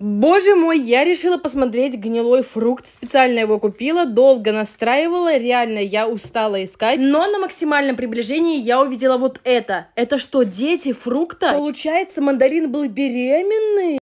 Боже мой, я решила посмотреть гнилой фрукт, специально его купила, долго настраивала, реально я устала искать, но на максимальном приближении я увидела вот это. Это что, дети фрукта? Получается, мандарин был беременный?